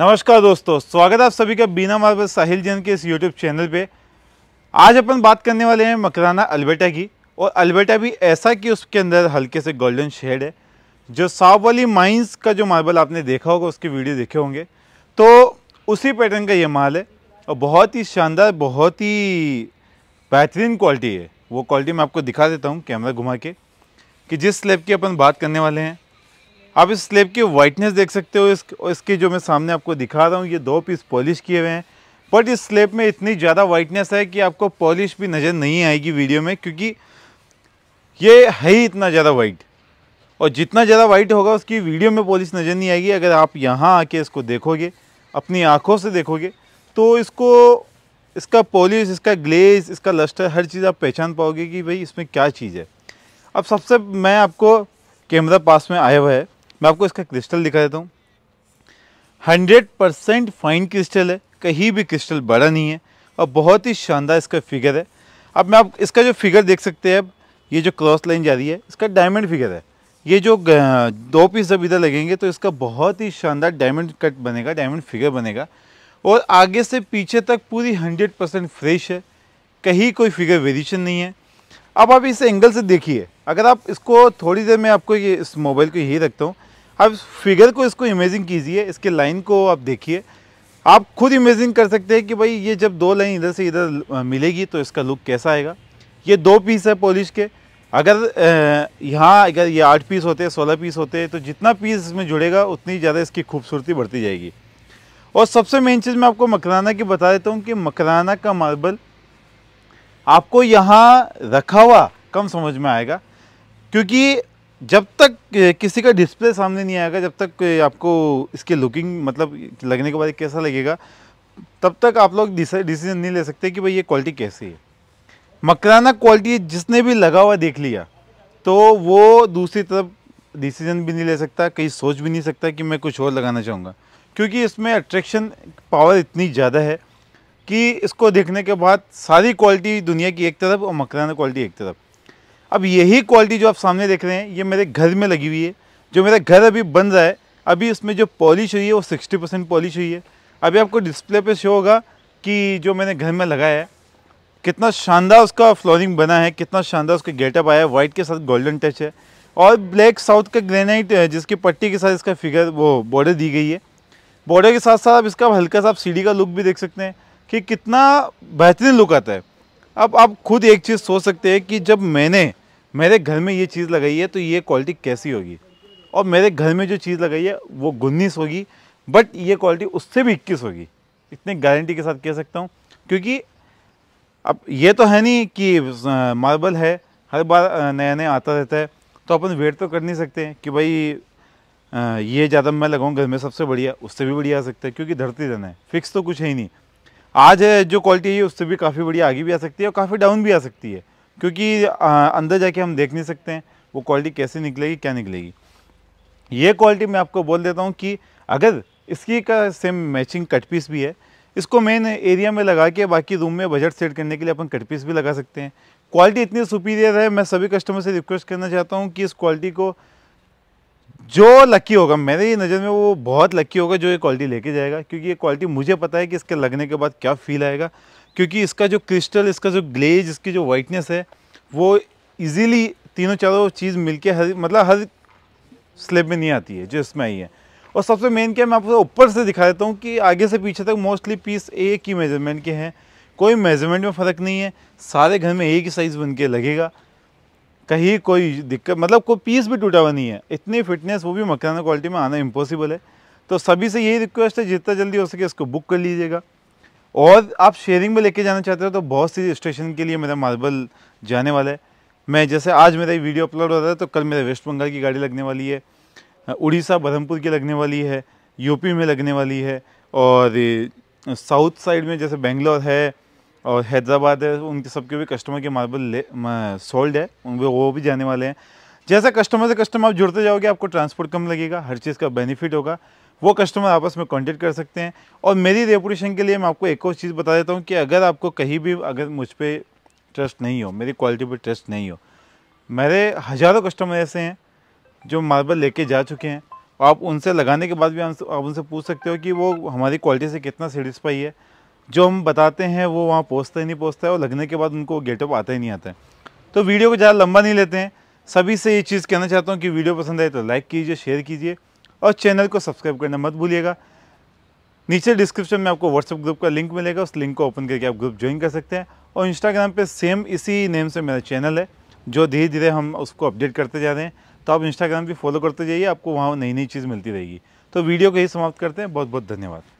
नमस्कार दोस्तों स्वागत है आप सभी का बीना मार्बल साहिल जैन के इस यूट्यूब चैनल पे आज अपन बात करने वाले हैं मकराना अल्बेटा की और अल्बेटा भी ऐसा कि उसके अंदर हल्के से गोल्डन शेड है जो साफ वाली माइंस का जो मार्बल आपने देखा होगा उसके वीडियो देखे होंगे तो उसी पैटर्न का ये माल है और बहुत ही शानदार बहुत ही बेहतरीन क्वालिटी है वो क्वालिटी मैं आपको दिखा देता हूँ कैमरा घुमा के कि जिस स्लेब की अपन बात करने वाले हैं आप इस स्लेब की वाइटनेस देख सकते हो इस इसके जो मैं सामने आपको दिखा रहा हूँ ये दो पीस पॉलिश किए हुए हैं बट इस स्लेब में इतनी ज़्यादा वाइटनेस है कि आपको पॉलिश भी नज़र नहीं आएगी वीडियो में क्योंकि ये है ही इतना ज़्यादा वाइट और जितना ज़्यादा वाइट होगा उसकी वीडियो में पॉलिश नज़र नहीं आएगी अगर आप यहाँ आके इसको देखोगे अपनी आँखों से देखोगे तो इसको इसका पॉलिश इसका ग्लेज इसका लस्टर हर चीज़ आप पहचान पाओगे कि भाई इसमें क्या चीज़ है अब सबसे मैं आपको कैमरा पास में आया हुआ है मैं आपको इसका क्रिस्टल दिखा देता हूँ हंड्रेड परसेंट फाइन क्रिस्टल है कहीं भी क्रिस्टल बड़ा नहीं है और बहुत ही शानदार इसका फिगर है अब मैं आप इसका जो फिगर देख सकते हैं अब ये जो क्रॉस लाइन जा रही है इसका डायमंड फिगर है ये जो दो पीस जब इधर लगेंगे तो इसका बहुत ही शानदार डायमंड कट बनेगा डायमंड फिगर बनेगा और आगे से पीछे तक पूरी हंड्रेड परसेंट फ्रेश है कहीं कोई फिगर वेरिएशन नहीं है अब आप इस एंगल से देखिए अगर आप इसको थोड़ी देर में आपको ये इस मोबाइल को यही रखता हूँ अब फिगर को इसको इमेजिंग कीजिए इसके लाइन को आप देखिए आप खुद इमेजिंग कर सकते हैं कि भाई ये जब दो लाइन इधर से इधर मिलेगी तो इसका लुक कैसा आएगा ये दो पीस है पॉलिश के अगर यहाँ अगर ये आठ पीस होते सोलह पीस होते तो जितना पीस इसमें जुड़ेगा उतनी ज़्यादा इसकी खूबसूरती बढ़ती जाएगी और सबसे मेन चीज़ मैं आपको मकराना की बता देता हूँ कि मकराना का मार्बल आपको यहाँ रखा हुआ कम समझ में आएगा क्योंकि जब तक किसी का डिस्प्ले सामने नहीं आएगा जब तक आपको इसकी लुकिंग मतलब लगने के बाद कैसा लगेगा तब तक आप लोग डिसीजन नहीं ले सकते कि भाई ये क्वालिटी कैसी है मकराना क्वालिटी जिसने भी लगा हुआ देख लिया तो वो दूसरी तरफ डिसीजन भी नहीं ले सकता कहीं सोच भी नहीं सकता कि मैं कुछ और लगाना चाहूँगा क्योंकि इसमें अट्रैक्शन पावर इतनी ज़्यादा है कि इसको देखने के बाद सारी क्वालिटी दुनिया की एक तरफ और मकराना क्वालिटी एक तरफ अब यही क्वालिटी जो आप सामने देख रहे हैं ये मेरे घर में लगी हुई है जो मेरा घर अभी बन रहा है अभी इसमें जो पॉलिश हुई है वो सिक्सटी परसेंट पॉलिश हुई है अभी आपको डिस्प्ले पे शो होगा कि जो मैंने घर में लगाया है कितना शानदार उसका फ्लोरिंग बना है कितना शानदार उसका गेटअप आया है वाइट के साथ गोल्डन टच है और ब्लैक साउथ का ग्रेनाइट है जिसकी पट्टी के साथ इसका फिगर वो बॉर्डर दी गई है बॉर्डर के साथ साथ आप इसका हल्का सा आप सीढ़ी का लुक भी देख सकते हैं कि कितना बेहतरीन लुक आता है अब आप खुद एक चीज़ सोच सकते हैं कि जब मैंने मेरे घर में ये चीज़ लगाई है तो ये क्वालिटी कैसी होगी और मेरे घर में जो चीज़ लगाई है वो उन्नीस होगी बट ये क्वालिटी उससे भी इक्कीस होगी इतने गारंटी के साथ कह सकता हूँ क्योंकि अब ये तो है नहीं कि मार्बल है हर बार नया नया आता रहता है तो अपन वेट तो कर नहीं सकते हैं कि भाई ये ज़्यादा मैं लगाऊँ घर में सबसे बढ़िया उससे भी बढ़िया आ सकता है क्योंकि धरती रहना है फिक्स तो कुछ है ही नहीं आज जो क्वालिटी है उससे भी काफ़ी बढ़िया आगे भी आ सकती है और काफ़ी डाउन भी आ सकती है क्योंकि अंदर जाके हम देख नहीं सकते हैं वो क्वालिटी कैसे निकलेगी क्या निकलेगी ये क्वालिटी मैं आपको बोल देता हूँ कि अगर इसकी का सेम मैचिंग कट पीस भी है इसको मेन एरिया में लगा के बाकी रूम में बजट सेट करने के लिए अपन कट पीस भी लगा सकते हैं क्वालिटी इतनी सुपीरियर है मैं सभी कस्टमर से रिक्वेस्ट करना चाहता हूँ कि इस क्वालिटी को जो लकी होगा मेरे नज़र में वो बहुत लकी होगा जो ये क्वालिटी लेके जाएगा क्योंकि ये क्वालिटी मुझे पता है कि इसके लगने के बाद क्या फील आएगा क्योंकि इसका जो क्रिस्टल इसका जो ग्लेज इसकी जो वाइटनेस है वो इजीली तीनों चारों चीज़ मिलके हर मतलब हर स्लेब में नहीं आती है जो इसमें आई है और सबसे मेन क्या मैं आपको ऊपर से दिखा देता हूँ कि आगे से पीछे तक मोस्टली पीस एक ही मेजरमेंट के हैं कोई मेजरमेंट में फ़र्क नहीं है सारे घर में एक ही साइज़ बन के लगेगा कहीं कोई दिक्कत मतलब कोई पीस भी टूटा हुआ नहीं है इतनी फिटनेस वो भी मकाना क्वालिटी में आना इम्पॉसिबल है तो सभी से यही रिक्वेस्ट है जितना जल्दी हो सके इसको बुक कर लीजिएगा और आप शेयरिंग में लेके जाना चाहते हो तो बहुत सी स्टेशन के लिए मेरा मार्बल जाने वाला है मैं जैसे आज मेरा वीडियो अपलोड हो रहा है तो कल मेरे वेस्ट बंगाल की गाड़ी लगने वाली है उड़ीसा बधमपुर की लगने वाली है यूपी में लगने वाली है और साउथ साइड में जैसे बेंगलोर है और हैदराबाद है उनके सबके भी कस्टमर के मार्बल ले सोल्ड है उन वो भी जाने वाले हैं जैसा कस्टमर से कस्टमर आप जुड़ते जाओगे आपको ट्रांसपोर्ट कम लगेगा हर चीज़ का बेनिफिट होगा वो कस्टमर आपस में कॉन्टेक्ट कर सकते हैं और मेरी रेपुटेशन के लिए मैं आपको एक और चीज़ बता देता हूँ कि अगर आपको कहीं भी अगर मुझ पर ट्रस्ट नहीं हो मेरी क्वालिटी पर ट्रस्ट नहीं हो मेरे हज़ारों कस्टमर ऐसे हैं जो मार्बल लेके जा चुके हैं आप उनसे लगाने के बाद भी आप उनसे पूछ सकते हो कि वो हमारी क्वालिटी से कितना सेटिस्फाई है जो हम बताते हैं वो वहाँ पहुँचता ही नहीं पहुँचता है और लगने के बाद उनको गेटअप आता ही नहीं आता है तो वीडियो को ज़्यादा लंबा नहीं लेते हैं सभी से ये चीज़ कहना चाहता हूँ कि वीडियो पसंद आए तो लाइक कीजिए शेयर कीजिए और चैनल को सब्सक्राइब करना मत भूलिएगा नीचे डिस्क्रिप्शन में आपको व्हाट्सअप ग्रुप का लिंक मिलेगा उस लिंक को ओपन करके आप ग्रुप ज्वाइन कर सकते हैं और इंस्टाग्राम पे सेम इसी नेम से मेरा चैनल है जो धीरे धीरे हम उसको अपडेट करते जा रहे हैं तो आप इंस्टाग्राम भी फॉलो करते जाइए आपको वहाँ नई नई चीज़ मिलती रहेगी तो वीडियो को ही समाप्त करते हैं बहुत बहुत धन्यवाद